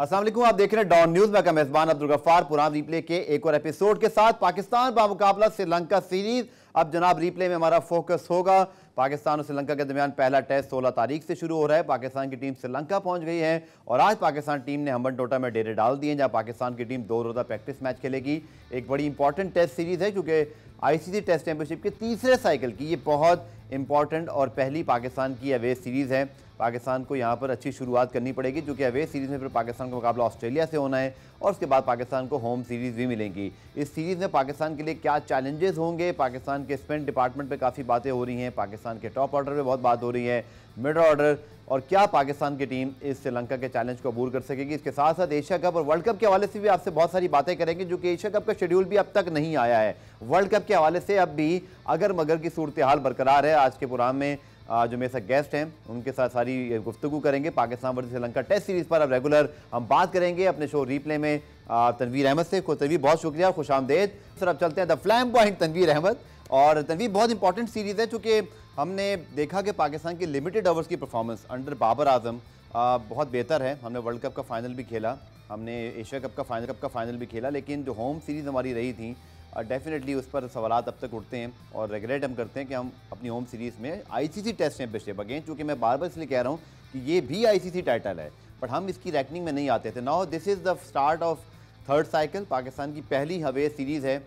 असल आप देख रहे हैं डॉन न्यूज में का मेजबान अब्दुल गफ्फार पुरान रिप्ले के एक और एपिसोड के साथ पाकिस्तान बामुकाबला श्रीलंका सीरीज अब जनाब रिप्ले में हमारा फोकस होगा पाकिस्तान और श्रीलंका के दरमियान पहला टेस्ट 16 तारीख से शुरू हो रहा है पाकिस्तान की टीम श्रीलंका पहुंच गई है और आज पाकिस्तान टीम ने हमन टोटा में डेरे डाल दिए जहाँ पाकिस्तान की टीम दो रोज़ा प्रैक्टिस मैच खेलेगी एक बड़ी इंपॉर्टेंट टेस्ट सीरीज़ है क्योंकि आई टेस्ट चैंपियनशिप के तीसरे साइकिल की ये बहुत इंपॉर्टेंट और पहली पाकिस्तान की अवेज सीरीज़ है पाकिस्तान को यहाँ पर अच्छी शुरुआत करनी पड़ेगी क्योंकि अवे सीरीज़ में फिर पाकिस्तान का मुकाबला ऑस्ट्रेलिया से होना है और उसके बाद पाकिस्तान को होम सीरीज़ भी मिलेंगी इस सीरीज़ में पाकिस्तान के लिए क्या चैलेंजेस होंगे पाकिस्तान के स्पिन डिपार्टमेंट पर काफ़ी बातें हो रही हैं पाकिस्तान के टॉप ऑर्डर पर बहुत बात हो रही है मिड ऑर्डर और क्या पाकिस्तान की टीम इस श्रीलंका के चैलेंज को अबूर कर सकेगी इसके साथ साथ एशिया कप और वर्ल्ड कप के हवाले से भी आपसे बहुत सारी बातें करेंगे जो कि एशिया कप का शेड्यूल भी अब तक नहीं आया है वर्ल्ड कप के हवाले से अब भी अगर मगर की सूरत हाल बरकरार है आज के प्रोग्राम में जो मेरे साथ गेस्ट हैं उनके साथ सारी गुफ्तु करेंगे पाकिस्तान वर्ष श्रीलंका टेस्ट सीरीज़ पर अब रेगुलर हम बात करेंगे अपने शो रीप्ले में तनवीर अहमद से खुद तनवीर बहुत शुक्रिया खुश आमदेद सर अब चलते हैं the flame point Tanvir Ahmed और तनवीर बहुत इंपॉर्टेंट सीरीज़ है चूँकि हमने देखा कि पाकिस्तान की लिमिटेड ओवर्स की परफॉर्मेंस अंडर बाबर आजम बहुत बेहतर है हमने वर्ल्ड कप का फाइनल भी खेला हमने एशिया कप का फाइनल कप का फाइनल भी खेला लेकिन जो होम सीरीज़ हमारी रही थी डेफिनेटली उस पर सवाल अब तक उठते हैं और रेगुलेट हम करते हैं कि हम अपनी होम सीरीज़ में आईसीसी टेस्ट चैंपियनशिप अगेन चूँकि मैं बार बार इसलिए कह रहा हूँ कि ये भी आईसीसी टाइटल है बट हम इसकी रैंकिंग में नहीं आते थे now this is the start of third cycle Pakistan की पहली हवे सीरीज़ है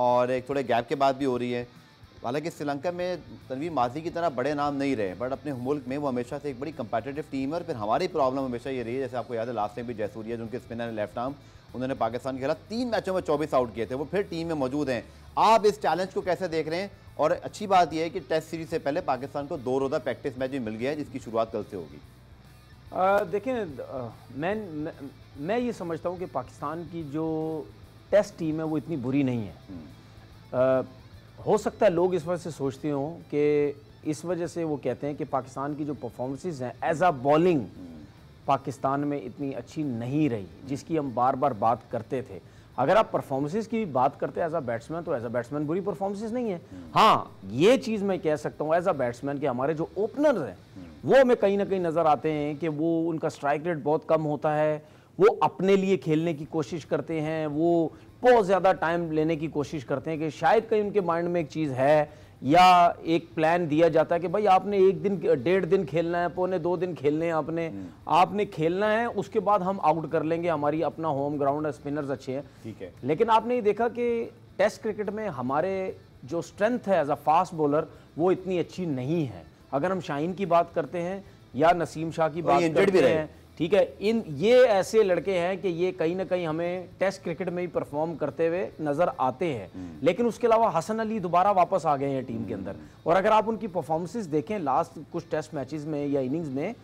और एक थोड़े गैप के बाद भी हो रही है हालांकि श्रीलंका में तनवीर माजी की तरह बड़े नाम नहीं रहे बट अपने मुल्क में वो हमेशा से एक बड़ी कंपेटेटिव टीम है और फिर हमारी प्रॉब्लम हमेशा ये रही है जैसे आपको याद है लास्ट टाइम भी जयसूरिया जिनके स्पिनर है लेफ्ट आर्म उन्होंने पाकिस्तान के खिलाफ तीन मैचों में चौबीस आउट किए थे वो फिर टीम में मौजूद हैं आप इस चैलेंज को कैसे देख रहे हैं और अच्छी बात यह है कि टेस्ट सीरीज से पहले पाकिस्तान को दो रोजा प्रैक्टिस मैच भी मिल गया है जिसकी शुरुआत कल से होगी देखिए मैं मैं ये समझता हूँ कि पाकिस्तान की जो टेस्ट टीम है वो इतनी बुरी नहीं है आ, हम्म। हो सकता है लोग इस वजह से सोचते हों कि इस वजह से वो कहते हैं कि पाकिस्तान की जो परफॉर्मेंसेज हैं एज अ बॉलिंग पाकिस्तान में इतनी अच्छी नहीं रही जिसकी हम बार बार बात करते थे अगर आप परफॉर्मेंसेज की बात करते हैं एज अ बैट्समैन तो एज अ बैट्समैन बुरी परफॉर्मेंसेज नहीं है हाँ ये चीज़ मैं कह सकता हूँ एज अ बैट्समैन कि हमारे जो ओपनर्स हैं वो हमें कहीं ना कहीं नज़र आते हैं कि वो उनका स्ट्राइक रेट बहुत कम होता है वो अपने लिए खेलने की कोशिश करते हैं वो बहुत ज़्यादा टाइम लेने की कोशिश करते हैं कि शायद कहीं उनके माइंड में एक चीज़ है या एक प्लान दिया जाता है कि भाई आपने एक दिन डेढ़ दिन खेलना है पौने दो दिन खेलने हैं आपने हम्म। आपने खेलना है उसके बाद हम आउट कर लेंगे हमारी अपना होम ग्राउंड है स्पिनर्स अच्छे हैं ठीक है लेकिन आपने ये देखा कि टेस्ट क्रिकेट में हमारे जो स्ट्रेंथ है एज अ फास्ट बॉलर वो इतनी अच्छी नहीं है अगर हम शाहीन की बात करते हैं या नसीम शाह की बात करते हैं ठीक है इन ये ऐसे लड़के हैं कि ये कहीं ना कहीं हमें टेस्ट क्रिकेट में ही परफॉर्म करते हुए नज़र आते हैं हम्म। लेकिन उसके अलावा हसन अली दोबारा वापस आ गए हैं टीम के अंदर हम्म। और अगर आप उनकी परफॉर्मेंसेस देखें लास्ट कुछ टेस्ट मैचेस में या इनिंग्स में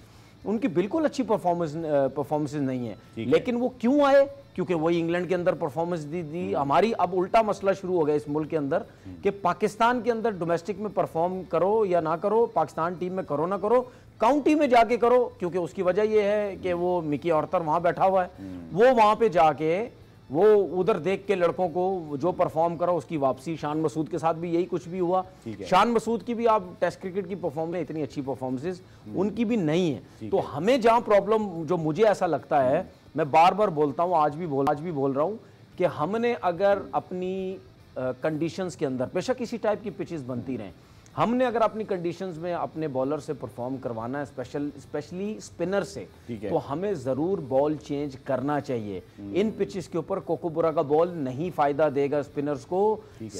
उनकी बिल्कुल अच्छी परफॉर्मेंस परफॉर्मेंसेज नहीं है लेकिन वो क्यों आए क्योंकि वही इंग्लैंड के अंदर परफॉर्मेंस दी थी हम्म। हमारी अब उल्टा मसला शुरू हो गया इस मुल्क के अंदर कि पाकिस्तान के अंदर डोमेस्टिक में परफॉर्म करो या ना करो पाकिस्तान टीम में करो ना करो काउंटी में जाके करो क्योंकि उसकी वजह यह है कि वो मिकी औरतर वहाँ बैठा हुआ है वो वहां पे जाके वो उधर देख के लड़कों को जो परफॉर्म करो उसकी वापसी शान मसूद के साथ भी यही कुछ भी हुआ शान मसूद की भी आप टेस्ट क्रिकेट की परफॉर्मेंस इतनी अच्छी परफॉर्मेंसेस हम्म। उनकी भी नहीं है तो हमें जहाँ प्रॉब्लम जो मुझे ऐसा लगता है हम्म। मैं बार बार बोलता हूँ आज भी बोल आज भी बोल रहा हूँ कि हमने अगर अपनी कंडीशंस के अंदर बेशक इसी टाइप की पिचेस बनती रहें हमने अगर अपनी कंडीशंस में अपने बॉलर से परफॉर्म करवाना है स्पेशल स्पेशली स्पिनर से तो हमें ज़रूर बॉल चेंज करना चाहिए इन पिचेस के ऊपर कोकोबुरा का बॉल नहीं फ़ायदा देगा स्पिनर्स को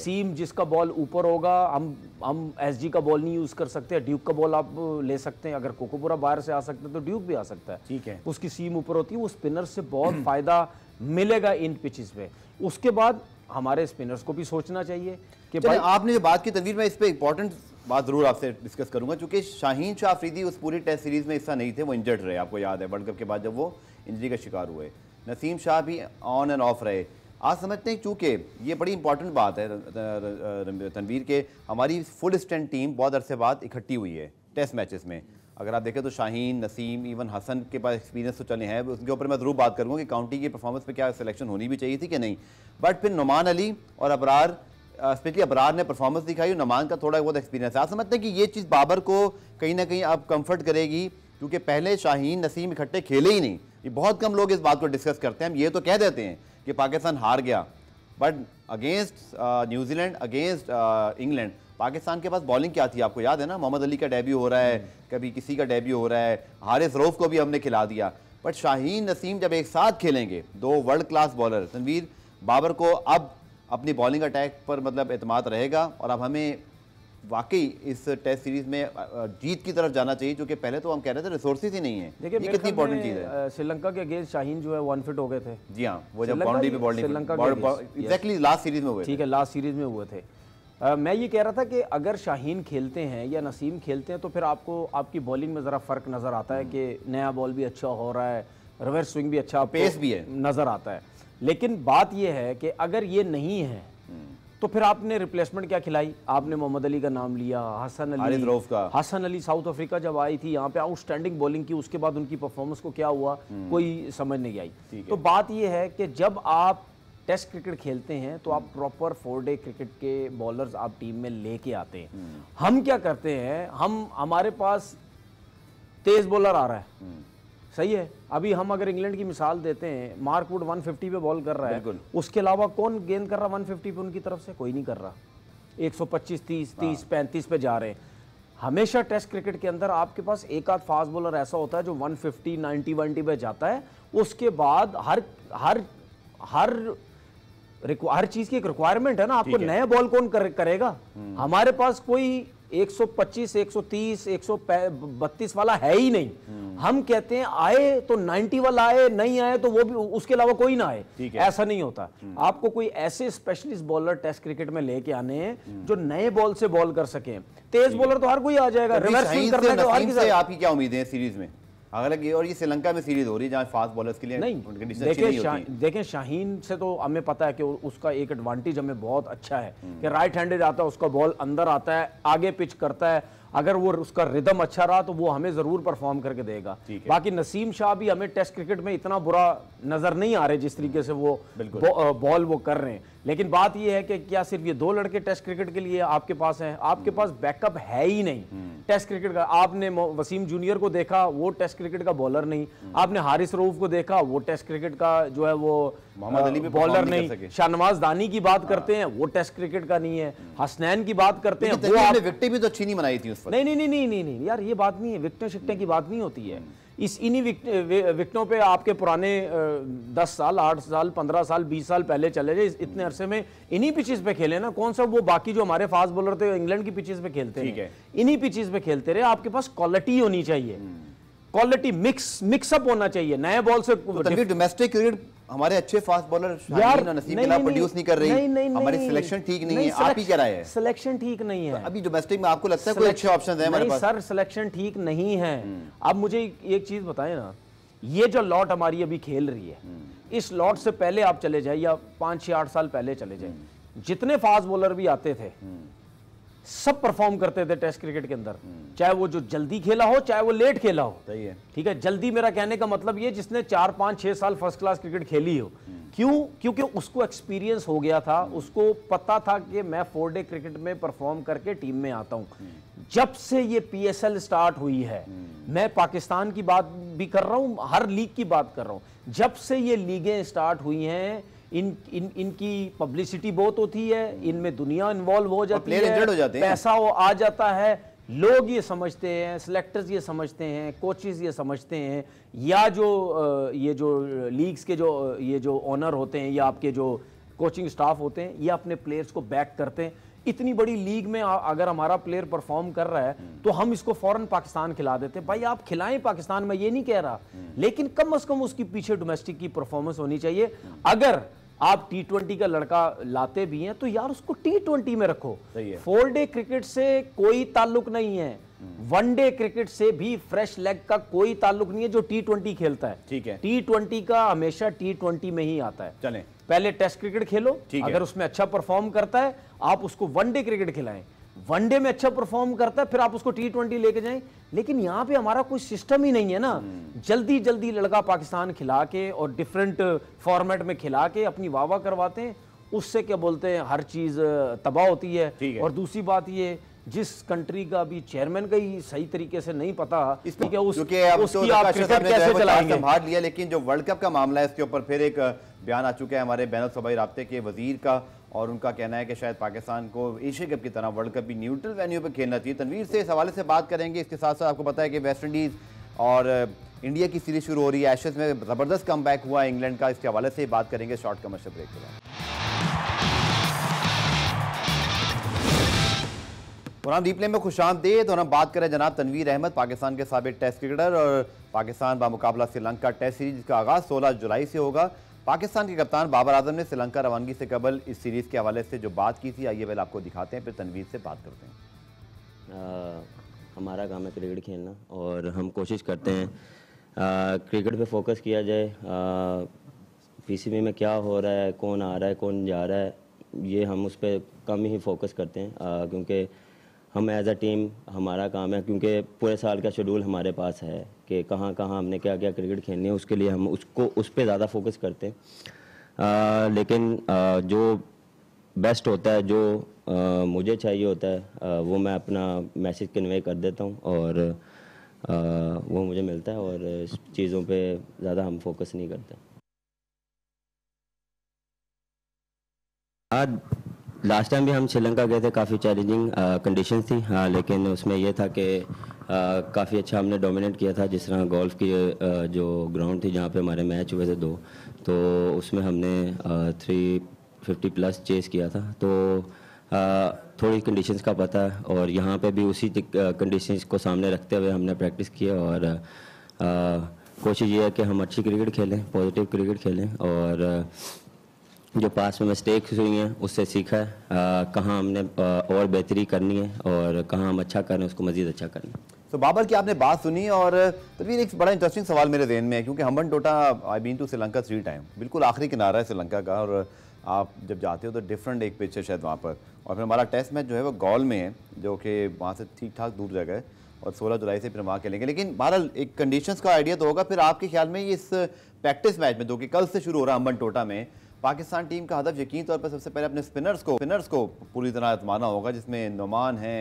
सीम जिसका बॉल ऊपर होगा हम हम एसजी का बॉल नहीं यूज़ कर सकते ड्यूक का बॉल आप ले सकते हैं अगर कोकोबुरा बाहर से आ सकता है तो ड्यूक भी आ सकता है ठीक है उसकी सीम ऊपर होती है वो स्पिनर से बहुत फ़ायदा मिलेगा इन पिचेस पे उसके बाद हमारे स्पिनर्स को भी सोचना चाहिए कि भाई आपने जो बात की तनवीर मैं इस पर इंपॉर्टेंट बात ज़रूर आपसे डिस्कस करूंगा क्योंकि शाहीन शाह अफरीदी उस पूरी टेस्ट सीरीज़ में हिस्सा नहीं थे वो इंजर्ड रहे आपको याद है वर्ल्ड कप के बाद जब वो इंजरी का शिकार हुए नसीम शाह भी ऑन एंड ऑफ रहे आज समझते हैं चूँकि ये बड़ी इंपॉर्टेंट बात है तनवीर के हमारी फुल स्टैंड टीम बहुत अरसे बाद इकट्ठी हुई है टेस्ट मैचेस में अगर आप देखें तो शाहीन नसीम इवन हसन के पास एक्सपीरियंस तो चले हैं उसके ऊपर मैं ज़रूर बात करूँगा कि काउंटी की परफॉर्मेंस पर क्या सिलेक्शन होनी भी चाहिए थी कि नहीं बट फिर नुमान अली और अबरार स्पेशली अबरार ने परफॉर्मेंस दिखाई और नुमान का थोड़ा बहुत एक्सपीरियंस है आप समझते हैं कि ये चीज़ बाबर को कहीं ना कहीं अब कम्फर्ट करेगी क्योंकि पहले शाहीन नसीम इकट्ठे खेले ही नहीं ये बहुत कम लोग इस बात को डिस्कस करते हैं हम ये तो कह देते हैं कि पाकिस्तान हार गया but against New Zealand against England Pakistan के पास बॉलिंग क्या थी आपको याद है ना मोहम्मद अली का डेब्यू हो रहा है हम्म। कभी किसी का डेब्यू हो रहा है हारिस रोफ को भी हमने खिला दिया बट शाहीन नसीम जब एक साथ खेलेंगे दो world class bowler Tanvir Babar को अब अपनी बॉलिंग अटैक पर मतलब अतमाद रहेगा और अब हमें वाकई इस टेस्ट सीरीज में जीत की तरफ जाना चाहिए क्योंकि पहले तो हम कह रहे थे रिसोर्सेज ही नहीं है देखिए कितनी इंपॉर्टेंट चीज है श्रीलंका के अगेंस्ट शाहीन जो है वन फिट हो गए थे जी हाँ वो जब बाउंड्री पे बॉलिंग श्रीलंका लास्ट सीरीज में हुए ठीक है लास्ट सीरीज में हुए थे आ, मैं ये कह रहा था कि अगर शाहीन खेलते हैं या नसीम खेलते हैं तो फिर आपको आपकी बॉलिंग में ज़रा फ़र्क नज़र आता है कि नया बॉल भी अच्छा हो रहा है रिवर्स स्विंग भी अच्छा पेस भी है नज़र आता है लेकिन बात यह है कि अगर ये नहीं है हम्म। तो फिर आपने रिप्लेसमेंट क्या खिलाई आपने मोहम्मद अली का नाम लिया हसन अली का हसन अली साउथ अफ्रीका जब आई थी यहाँ पे आउटस्टैंडिंग बॉलिंग की उसके बाद उनकी परफॉर्मेंस को क्या हुआ हम्म। कोई समझ नहीं आई तो बात यह है कि जब आप टेस्ट क्रिकेट खेलते हैं तो आप प्रॉपर फोर डे क्रिकेट के बॉलर्स आप टीम में लेके आते हैं हम्म। हम क्या करते हैं हम हमारे पास तेज बॉलर आ रहा है हम्म। सही है अभी हम अगर इंग्लैंड की मिसाल देते हैं मार्कवुड 150 पे बॉल कर रहा है उसके अलावा कौन गेंद कर रहा 150 पे उनकी तरफ से कोई नहीं कर रहा 125 30 30 35 पे जा रहे हैं हमेशा टेस्ट क्रिकेट के अंदर आपके पास एक आध फास्ट बॉलर ऐसा होता है जो 150 90 120 पे जाता है उसके बाद हर हर हर हर चीज की एक रिक्वायरमेंट है ना आपको नया बॉल कौन कर, करेगा हम्म। हमारे पास कोई 125, 130, 132 वाला है ही नहीं हम्म। हम कहते हैं आए तो 90 वाला आए नहीं आए तो वो भी उसके अलावा कोई ना आए ऐसा नहीं होता हम्म। आपको कोई ऐसे स्पेशलिस्ट बॉलर टेस्ट क्रिकेट में लेके आने हैं जो नए बॉल से बॉल कर सके तेज बॉलर तो हर कोई आ जाएगा रिवर्स करने तो आपकी क्या उम्मीद है सीरीज में हालांकि और ये श्रीलंका में सीरीज हो रही है जहाँ फास्ट बॉलर्स के लिए नहीं देखिए शा, देखें शाहीन से तो हमें पता है कि उसका एक एडवांटेज हमें बहुत अच्छा है हम्म। कि राइट हैंडेड आता है उसका बॉल अंदर आता है आगे पिच करता है अगर वो उसका रिदम अच्छा रहा तो वो हमें ज़रूर परफॉर्म करके देगा बाकी नसीम शाह भी हमें टेस्ट क्रिकेट में इतना बुरा नज़र नहीं आ रहे जिस तरीके से वो बॉल वो कर रहे हैं लेकिन बात यह है कि क्या सिर्फ ये दो लड़के टेस्ट क्रिकेट के लिए आपके पास हैं आपके पास बैकअप है ही नहीं टेस्ट क्रिकेट का आपने वसीम जूनियर को देखा वो टेस्ट क्रिकेट का बॉलर नहीं आपने हारिस रऊफ को देखा वो टेस्ट क्रिकेट का जो है वो मोहम्मद अली बॉलर नहीं शाहनवाज दानी की बात हाँ। करते हैं वो टेस्ट क्रिकेट का नहीं है हम्म। हसनैन की बात करते हैं विकटें भी तो अच्छी नहीं बनाई थी नहीं नहीं नहीं नहीं नहीं यार ये बात नहीं है विकटें शिकटें की बात नहीं होती है हम्म। इस इन्हीं विकटों पे आपके पुराने दस साल आठ साल पंद्रह साल बीस साल पहले चले जाए इतने अरसे में इन्हीं पिचेस पे खेले ना कौन सा वो बाकी जो हमारे फास्ट बॉलर थे इंग्लैंड की पिचेस पे खेलते हैं इन्हीं पिचेस पे खेलते रहे आपके पास क्वालिटी होनी चाहिए क्वालिटी मिक्स मिक्सअप होना चाहिए नए बॉल से डोमेस्टिक तो क्रिकेट हमारे अच्छे फास्ट बॉलर यार नसीम नहीं, नहीं, नहीं, नहीं कर रही नहीं, नहीं, हमारी सिलेक्शन ठीक नहीं, नहीं है आप ही कह रहे हैं सिलेक्शन ठीक नहीं है अभी डोमेस्टिक में आपको लगता है कोई अच्छे ऑप्शन है हमारे पास सर सिलेक्शन ठीक नहीं है अब हम्म। मुझे एक चीज बताए ना ये जो लॉट हमारी अभी खेल रही है हम्म। इस लॉट से पहले आप चले जाए या पांच छह आठ साल पहले चले जाए हम्म। जितने फास्ट बॉलर भी आते थे सब परफॉर्म करते थे टेस्ट क्रिकेट के अंदर चाहे वो जो जल्दी खेला हो चाहे वो लेट खेला हो सही है ठीक है जल्दी मेरा कहने का मतलब ये जिसने चार पांच छह साल फर्स्ट क्लास क्रिकेट खेली हो क्यों क्योंकि उसको एक्सपीरियंस हो गया था उसको पता था कि मैं फोर डे क्रिकेट में परफॉर्म करके टीम में आता हूं जब से ये पीएसएल स्टार्ट हुई है मैं पाकिस्तान की बात भी कर रहा हूं हर लीग की बात कर रहा हूं जब से ये लीगें स्टार्ट हुई हैं इन इन इनकी पब्लिसिटी बहुत होती है इनमें दुनिया इन्वॉल्व हो जाती है हो जाते हैं पैसा वो आ जाता है लोग ये समझते हैं सिलेक्टर्स ये समझते हैं कोचेस ये समझते हैं या जो ये जो लीग्स के जो ये जो ऑनर होते हैं या आपके जो कोचिंग स्टाफ होते हैं ये अपने प्लेयर्स को बैक करते हैं इतनी बड़ी लीग में अगर हमारा प्लेयर परफॉर्म कर रहा है हम्म। तो हम इसको फॉरन पाकिस्तान खिला देते भाई आप खिलाएं पाकिस्तान में ये नहीं कह रहा हम्म। लेकिन कम अज कम उसकी पीछे डोमेस्टिक की परफॉर्मेंस होनी चाहिए हम्म। अगर आप टी ट्वेंटी का लड़का लाते भी हैं तो यार उसको टी ट्वेंटी में रखो फोर डे क्रिकेट से कोई ताल्लुक नहीं है वन डे क्रिकेट से भी फ्रेश लेग का कोई ताल्लुक नहीं है जो टी ट्वेंटी खेलता है ठीक है टी ट्वेंटी का हमेशा टी ट्वेंटी में ही आता है चलें पहले टेस्ट क्रिकेट खेलो अगर उसमें अच्छा परफॉर्म करता है आप उसको वनडे क्रिकेट खिलाएं वनडे में अच्छा परफॉर्म करता है फिर आप उसको टी ट्वेंटी लेके जाएं लेकिन यहाँ पे हमारा कोई सिस्टम ही नहीं है ना हम्म। जल्दी जल्दी लड़का पाकिस्तान खिला के और डिफरेंट फॉर्मेट में खिला के अपनी वाह करवाते हैं उससे क्या बोलते हैं हर चीज तबाह होती है और दूसरी बात ये जिस कंट्री का भी चेयरमैन का ही सही तरीके से नहीं पता इसमें क्या उसकी तो आप कैसे चलाएंगे लिया लेकिन जो वर्ल्ड कप का मामला है इसके ऊपर फिर एक बयान आ चुका है हमारे बैन सबाई रबते के वजीर का और उनका कहना है कि शायद पाकिस्तान को एशिया कप की तरह वर्ल्ड कप भी न्यूट्रल वेन्यू पर खेलना चाहिए तनवीर से इस हवाले से बात करेंगे इसके साथ साथ आपको पता है कि वेस्ट इंडीज़ और इंडिया की सीरीज शुरू हो रही है एशेज में ज़बरदस्त कम हुआ है इंग्लैंड का इसके हवाले से बात करेंगे शॉर्ट कमर्शियल ब्रेक के बाद प्रोग्राम हाँ, डीपले में खुश आमदेद तो हम बात करें जनाब तनवीर अहमद पाकिस्तान के सबक टेस्ट क्रिकेटर और पाकिस्तान बामुकाबला श्रीलंका टेस्ट सीरीज का आगाज़ सोलह जुलाई से होगा पाकिस्तान के कप्तान बाबर आजम ने श्रीलंका रवानगी से कबल इस सीरीज़ के हवाले से जो बात की थी आइए पहले आपको दिखाते हैं फिर तनवीर से बात करते हैं आ, हमारा काम है क्रिकेट खेलना और हम कोशिश करते हैं आ, क्रिकेट पर फोकस किया जाए बी में क्या हो रहा है कौन आ रहा है कौन जा रहा है ये हम उस पर कम ही फोकस करते हैं क्योंकि हम एज अ टीम हमारा काम है क्योंकि पूरे साल का शेड्यूल हमारे पास है कि कहाँ कहाँ हमने क्या क्या क्रिकेट खेलनी है उसके लिए हम उसको उस पर ज़्यादा फोकस करते हैं लेकिन आ, जो बेस्ट होता है जो आ, मुझे चाहिए होता है आ, वो मैं अपना मैसेज कन्वे कर देता हूँ और आ, वो मुझे मिलता है और चीज़ों पे ज़्यादा हम फोकस नहीं करते आज लास्ट टाइम भी हम श्रीलंका गए थे काफ़ी चैलेंजिंग कंडीशन थी हाँ लेकिन उसमें यह था कि uh, काफ़ी अच्छा हमने डोमिनेट किया था जिस तरह गोल्फ की आ, uh, जो ग्राउंड थी जहाँ पे हमारे मैच हुए थे दो तो उसमें हमने थ्री फिफ्टी प्लस चेस किया था तो आ, uh, थोड़ी कंडीशंस का पता है और यहाँ पे भी उसी कंडीशंस को सामने रखते हुए हमने प्रैक्टिस किया और कोशिश ये है कि हम अच्छी क्रिकेट खेलें पॉजिटिव क्रिकेट खेलें और जो पास में मिस्टेक्स हुई हैं उससे सीखा है कहाँ हमने और बेहतरी करनी है और कहाँ हम अच्छा कर रहे हैं उसको मज़ीद अच्छा करना है तो बाबर की आपने बात सुनी और तभी एक बड़ा इंटरेस्टिंग सवाल मेरे जहन में है क्योंकि हमन टोटा I been to Sri Lanka three time बिल्कुल आखिरी किनारा है श्रीलंका का और आप जब जाते हो तो डिफरेंट एक पिच है शायद वहाँ पर और फिर हमारा टेस्ट मैच जो है वो गॉल में है जो कि वहाँ से ठीक ठाक दूर जगह है और 16 जुलाई से फिर वहाँ खेलेंगे लेकिन बहरहाल एक कंडीशंस का आइडिया तो होगा फिर आपके ख्याल में इस प्रैक्टिस मैच में जो कि कल से शुरू हो रहा है हमन टोटा में पाकिस्तान टीम का हदफ यकीन तौर पर सबसे पहले अपने स्पिनर्स को स्पिनर्स को पूरी तरह आजमाना होगा जिसमें नुमान हैं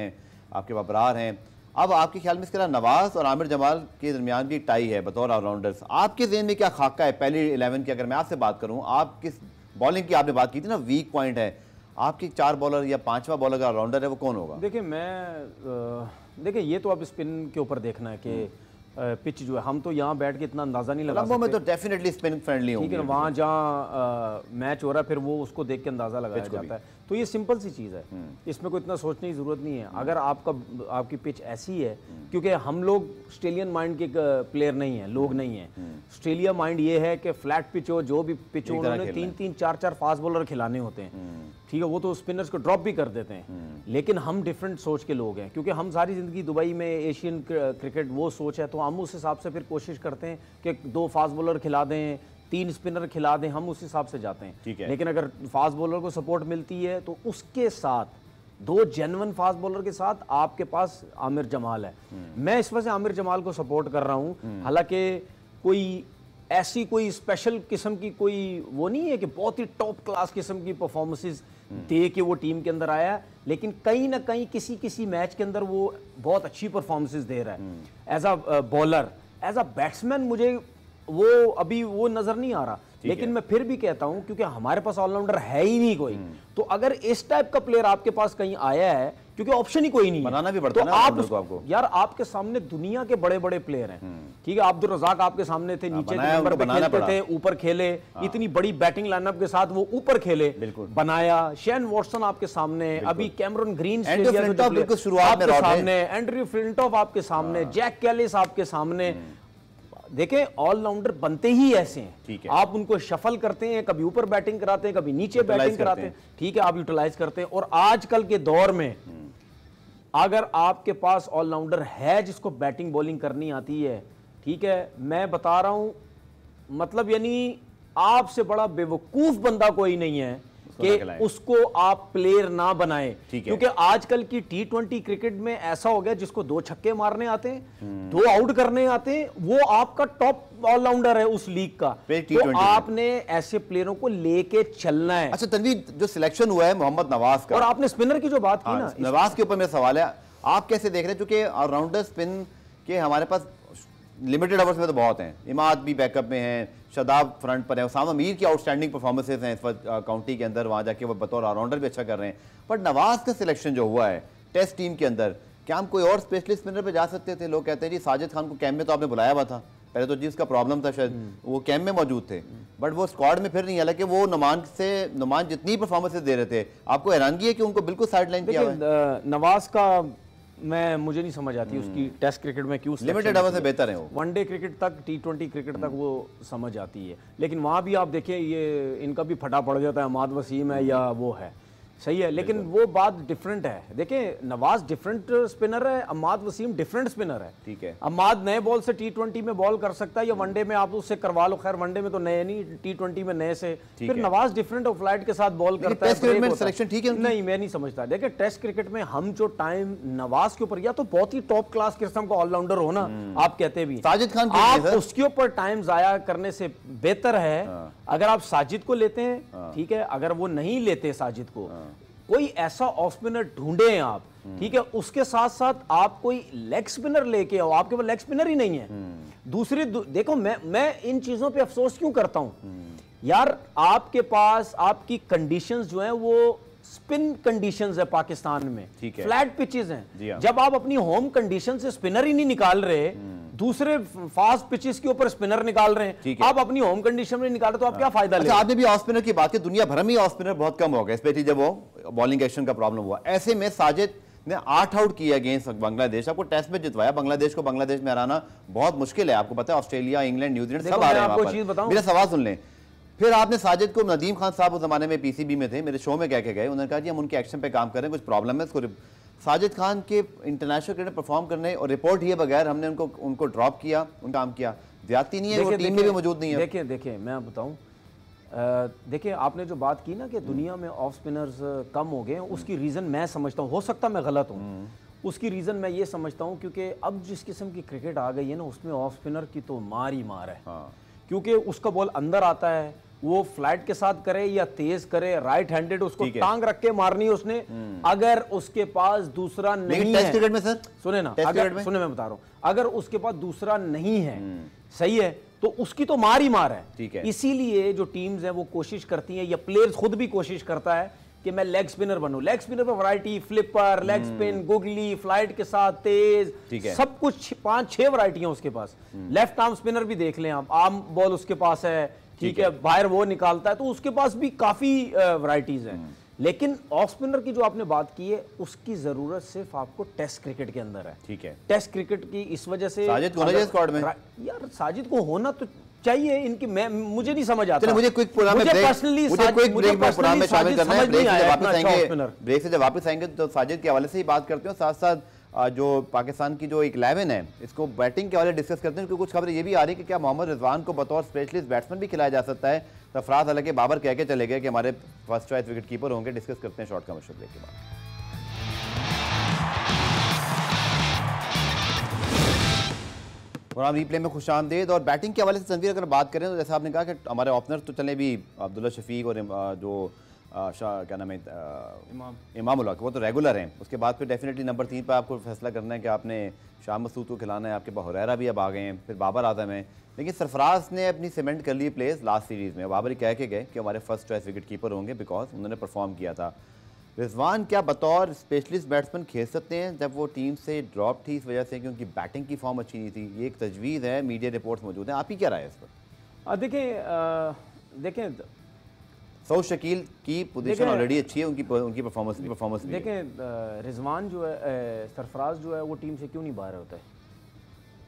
आपके बबरार हैं अब आपके ख्याल में इसके अलावा नवाज और आमिर जमाल के दरमियान भी टाई है बतौर ऑलराउंडर्स आपके जेन में क्या खाका है पहली इलेवन की अगर मैं आपसे बात करूँ आप किस बॉलिंग की आपने बात की थी ना वीक पॉइंट है आपकी चार बॉलर या पांचवा बॉलर का ऑलराउंडर है वो कौन होगा देखिए मैं देखिए ये तो अब स्पिन के ऊपर देखना है कि हम्म। पिच जो है हम तो यहाँ बैठ के इतना अंदाज़ा नहीं लगा में तो डेफिनेटली स्पिन फ्रेंडली ठीक है वहाँ जहाँ मैच हो रहा है फिर वो उसको देख के अंदाज़ा लगाया जाता है तो ये सिंपल सी चीज़ है हम्म। इसमें कोई इतना सोचने की ज़रूरत नहीं है हम्म। अगर आपका आपकी पिच ऐसी है हम्म। क्योंकि हम लोग ऑस्ट्रेलियन माइंड के प्लेयर नहीं है लोग नहीं है ऑस्ट्रेलिया माइंड ये है कि फ्लैट पिच हो जो भी पिच हो उन्होंने तीन तीन चार चार फास्ट बॉलर खिलाने होते हैं ठीक है वो तो स्पिनर्स को ड्रॉप भी कर देते हैं लेकिन हम डिफरेंट सोच के लोग हैं क्योंकि हम सारी ज़िंदगी दुबई में एशियन क्रिकेट वो सोच है तो हम उस हिसाब से फिर कोशिश करते हैं कि दो फास्ट बॉलर खिला दें तीन स्पिनर खिला दें हम उस हिसाब से जाते हैं ठीक है लेकिन अगर फास्ट बॉलर को सपोर्ट मिलती है तो उसके साथ दो जेनवन फास्ट बॉलर के साथ आपके पास आमिर जमाल है हम्म। मैं इस वजह से आमिर जमाल को सपोर्ट कर रहा हूं हम्म। हालांकि कोई ऐसी कोई स्पेशल किस्म की कोई वो नहीं है कि बहुत ही टॉप क्लास किस्म की परफॉर्मेंसेस हम्म। दे के वो टीम के अंदर आया लेकिन कहीं ना कहीं किसी किसी मैच के अंदर वो बहुत अच्छी परफॉर्मेंसेस दे रहा है as a bowler as a batsman मुझे वो अभी वो नजर नहीं आ रहा लेकिन मैं फिर भी कहता हूं क्योंकि हमारे पास ऑलराउंडर है ही नहीं कोई हम्म। तो अगर इस टाइप का प्लेयर आपके पास कहीं आया है क्योंकि ऑप्शन ही कोई नहीं बनाना भी पड़ता तो आप उसको आपको यार आपके सामने दुनिया के बड़े बड़े प्लेयर हैं हम्म। ठीक है अब्दुल रजाक आपके सामने थे हाँ, नीचे खेलते थे ऊपर खेले हाँ। इतनी बड़ी बैटिंग लाइनअप के साथ वो ऊपर खेले बनाया शेन वॉटसन आपके सामने अभी कैमरन ग्रीन शुरुआत आपके सामने एंड्रयू हाँ। फिल्टॉफ आपके सामने जैक कैलिस आपके सामने देखें ऑलराउंडर बनते ही ऐसे हैं ठीक है आप उनको शफल करते हैं कभी ऊपर बैटिंग कराते हैं कभी नीचे बैटिंग कराते हैं ठीक है आप यूटिलाइज करते हैं और आजकल के दौर में अगर आपके पास ऑलराउंडर है जिसको बैटिंग बॉलिंग करनी आती है ठीक है मैं बता रहा हूं मतलब यानी आपसे बड़ा बेवकूफ बंदा कोई नहीं है कि उसको आप प्लेयर ना बनाएं क्योंकि आजकल की टी ट्वेंटी क्रिकेट में ऐसा हो गया जिसको दो छक्के मारने आते हैं हम्म। दो आउट करने आते हैं वो आपका टॉप ऑलराउंडर है उस लीग का तो आपने ऐसे प्लेयरों को लेके चलना है अच्छा तनवीर जो सिलेक्शन हुआ है मोहम्मद नवाज का और आपने स्पिनर की जो बात की हाँ, ना नवाज के ऊपर मेरा सवाल है आप कैसे देख रहे हैं चूंकि ऑलराउंडर स्पिन के हमारे पास लिमिटेड ओवर्स में तो बहुत हैं इमाद भी बैकअप में हैं शदाब फ्रंट पर है उसामा अमीर की आउटस्टैंडिंग परफॉर्मेंसेज हैं इस वक्त काउंटी के अंदर वहाँ जाके वो बतौर ऑलराउंडर भी अच्छा कर रहे हैं बट नवाज़ का सिलेक्शन जो हुआ है टेस्ट टीम के अंदर क्या हम कोई और स्पेशलिस्ट स्पिनर पर जा सकते थे लोग कहते हैं जी साजिद खान को कैम्प में तो आपने बुलाया हुआ था पहले तो जी उसका प्रॉब्लम था शायद हम्म। वो कैम्प में मौजूद थे बट वो स्क्वाड में फिर नहीं हालांकि वो नुमान से नुमान जितनी परफॉर्मेंसेज दे रहे थे आपको हैरानगी है कि उनको बिल्कुल साइड लाइन किया नवाज का मैं मुझे नहीं समझ आती उसकी टेस्ट हम्म। क्रिकेट में क्यों लिमिटेड से बेहतर है वो वनडे क्रिकेट तक टी ट्वेंटी क्रिकेट तक हम्म। वो समझ आती है लेकिन वहाँ भी आप देखें ये इनका भी फटा पड़ जाता है अमाद वसीम है या वो है सही है लेकिन वो बात डिफरेंट है देखें नवाज डिफरेंट स्पिनर है अम्माद वसीम डिफरेंट स्पिनर है ठीक है अम्माद नए बॉल से टी ट्वेंटी में बॉल कर सकता है या वनडे में आप उससे करवा लो खैर वनडे में तो नए नहीं टी ट्वेंटी में नए से फिर नवाज डिफरेंट ऑफ फ्लाइट के साथ बॉल करता है सिलेक्शन ठीक है नहीं मैं नहीं समझता देखिए टेस्ट क्रिकेट में हम जो टाइम नवाज के ऊपर या तो बहुत ही टॉप क्लास किस्म का ऑलराउंडर हो ना हम्म। आप कहते भी साजिद खान आप उसके ऊपर टाइम जाया करने से बेहतर है हाँ। अगर आप साजिद को लेते हैं हाँ। ठीक है अगर वो नहीं लेते साजिद को हाँ। कोई ऐसा ऑफ स्पिनर ढूंढे आप ठीक है उसके साथ साथ आप कोई लेग स्पिनर लेके आओ आपके पास लेग स्पिनर ही नहीं है हम्म। दूसरी देखो मैं मैं इन चीजों पे अफसोस क्यों करता हूं यार आपके पास आपकी कंडीशंस जो हैं वो स्पिन कंडीशंस है पाकिस्तान में ठीक है फ्लैट पिचेस हैं हाँ। जब आप अपनी होम कंडीशन से स्पिनर ही नहीं निकाल रहे हम्म। दूसरे फास्ट पिचेस के ऊपर स्पिनर निकाल रहे हैं आप अपनी होम कंडीशन में निकाल रहे तो आप हाँ। क्या फायदा अच्छा, आपने भी ऑफ स्पिनर की बात की दुनिया भर में ऑफ स्पिनर बहुत कम हो गए स्पेशली जब वो बॉलिंग एक्शन का प्रॉब्लम हुआ ऐसे में साजिद ने आठ आउट किया अगेंस्ट बांग्लादेश आपको टेस्ट में जितवाया बांग्लादेश को बांग्लादेश में हराना बहुत मुश्किल है आपको पता है ऑस्ट्रेलिया इंग्लैंड न्यूजीलैंड सब आ रहे हैं मेरा सवाल सुन लें फिर आपने साजिद को नदीम खान साहब उस जमाने में पीसीबी में थे मेरे शो में कह के गए उन्होंने कहा जी हम उनके एक्शन पे काम कर रहे हैं कुछ प्रॉब्लम है उसको साजिद खान के इंटरनेशनल क्रिकेट परफॉर्म करने और रिपोर्ट ये बगैर हमने उनको उनको ड्रॉप किया उनका काम किया ज्यादा नहीं है वो टीम में भी मौजूद नहीं है देखिए देखिए मैं बताऊँ देखिए आपने जो बात की ना कि हम्म। दुनिया में ऑफ स्पिनर्स कम हो गए उसकी रीज़न मैं समझता हूँ हो सकता मैं गलत हूँ हम्म। उसकी रीज़न मैं ये समझता हूँ क्योंकि अब जिस किस्म की क्रिकेट आ गई है ना उसमें ऑफ स्पिनर की तो मार ही मार है हाँ। क्योंकि उसका बॉल अंदर आता है वो फ्लैट के साथ करे या तेज करे राइट हैंडेड उसको टांग रख के मारनी उसने हम्म। अगर उसके पास दूसरा नहीं टेस्ट में सर सुने ना अगर सुने मैं बता रहा हूं अगर उसके पास दूसरा नहीं है हम्म। सही है तो उसकी तो मार ही मार है ठीक है इसीलिए जो टीम्स हैं वो कोशिश करती हैं या प्लेयर्स खुद भी कोशिश करता है कि मैं लेग स्पिनर बनू लेग स्पिनर पर variety flipper leg spin googly flight के साथ तेज सब कुछ पांच छह वरायटियां उसके पास लेफ्ट आर्म स्पिनर भी देख लें आप आर्म बॉल उसके पास है ठीक है बाहर वो निकालता है तो उसके पास भी काफ़ी वराइटीज़ हैं हम्म। लेकिन ऑफ स्पिनर की जो आपने बात की है उसकी जरूरत सिर्फ आपको टेस्ट क्रिकेट के अंदर है ठीक है टेस्ट क्रिकेट की इस वजह से साजिद को स्क्वाड में यार साजिद को होना तो चाहिए इनकी मैं मुझे नहीं समझ आता मुझे क्विक प्रोग्राम में पर्सनली मुझे क्विक ब्रेक में प्रोग्राम में शामिल करना है ब्रेक से जब वापस आएंगे ब्रेक से जब वापस आएंगे तो साजिद के हवाले से ही बात करते हैं साथ साथ जो पाकिस्तान की जो एक इलेवन है इसको बैटिंग के वाले डिस्कस करते हैं क्योंकि कुछ खबरें ये भी आ रही है कि क्या मोहम्मद रिजवान को बतौर स्पेशलिस्ट बैट्समैन भी खिलाया जा सकता है सरफराज तो हालांकि बाबर कह के चले गए कि हमारे फर्स्ट चॉइस विकेट कीपर होंगे डिस्कस करते हैं शॉर्ट का मशूर के बाद हम रीप्ले में खुश आमदेद और बैटिंग के हवाले से तनवीर अगर बात करें तो जैसे आपने कहा कि हमारे ओपनर तो चले भी अब्दुल्ला शफीक और जो शाह क्या नाम है इमाम इमाम वो तो रेगुलर हैं उसके बाद फिर डेफिनेटली नंबर तीन पर आपको फैसला करना है कि आपने शाह मसूद को खिलाना है आपके बहुरैरा भी अब आ गए हैं फिर बाबर आजम हैं लेकिन सरफराज ने अपनी सीमेंट कर ली प्लेस लास्ट सीरीज़ में बाबर ही कह के गए कि हमारे फर्स्ट चॉइस विकेट कीपर होंगे बिकॉज उन्होंने परफॉर्म किया था रिजवान क्या बतौर स्पेशलिस्ट बैट्समैन खेल सकते हैं जब वो टीम से ड्रॉप थी इस वजह से क्योंकि बैटिंग की फॉर्म अच्छी नहीं थी ये एक तजवीज़ है मीडिया रिपोर्ट्स मौजूद हैं आप ही क्या राय है इस पर देखें देखें सऊद शकील की पोजीशन ऑलरेडी अच्छी है उनकी उनकी परफॉर्मेंस भी परफॉर्मेंस भी देखें रिजवान जो है सरफराज जो है वो टीम से क्यों नहीं बाहर होता है